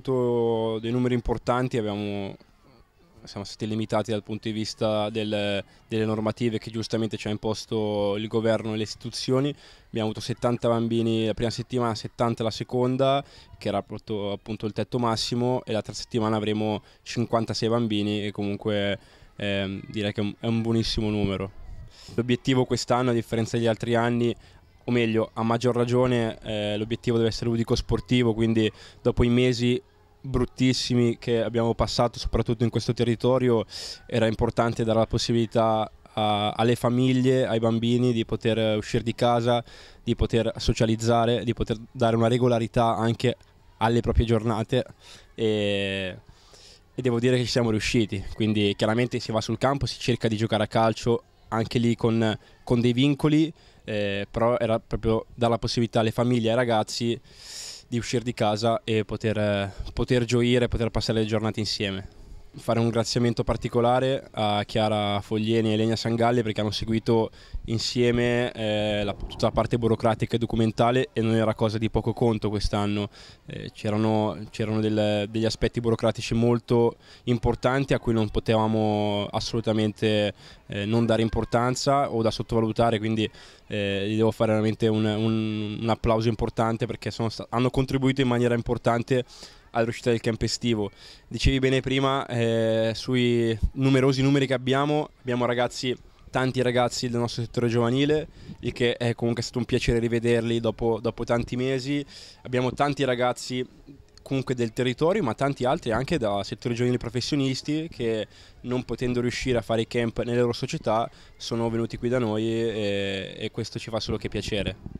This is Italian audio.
avuto dei numeri importanti abbiamo, siamo stati limitati dal punto di vista del, delle normative che giustamente ci ha imposto il governo e le istituzioni. Abbiamo avuto 70 bambini la prima settimana, 70 la seconda, che era appunto, appunto il tetto massimo, e la terza settimana avremo 56 bambini e comunque eh, direi che è un, è un buonissimo numero. L'obiettivo quest'anno, a differenza degli altri anni, o meglio, a maggior ragione eh, l'obiettivo deve essere ludico-sportivo, quindi dopo i mesi bruttissimi che abbiamo passato soprattutto in questo territorio era importante dare la possibilità a, alle famiglie, ai bambini di poter uscire di casa, di poter socializzare, di poter dare una regolarità anche alle proprie giornate e, e devo dire che ci siamo riusciti, quindi chiaramente si va sul campo, si cerca di giocare a calcio anche lì con, con dei vincoli eh, però era proprio dare la possibilità alle famiglie e ai ragazzi di uscire di casa e poter, eh, poter gioire, poter passare le giornate insieme fare un ringraziamento particolare a Chiara Foglieni e Elenia Sangalli perché hanno seguito insieme eh, la, tutta la parte burocratica e documentale e non era cosa di poco conto quest'anno, eh, c'erano, degli aspetti burocratici molto importanti a cui non potevamo assolutamente eh, non dare importanza o da sottovalutare, quindi eh, gli devo fare veramente un, un, un applauso importante perché hanno contribuito in maniera importante all'uscita del camp estivo. Dicevi bene prima, eh, sui numerosi numeri che abbiamo, abbiamo ragazzi, tanti ragazzi del nostro settore giovanile, il che è comunque stato un piacere rivederli dopo, dopo tanti mesi. Abbiamo tanti ragazzi comunque del territorio, ma tanti altri anche da settori giovanili professionisti che non potendo riuscire a fare i camp nelle loro società sono venuti qui da noi e, e questo ci fa solo che piacere.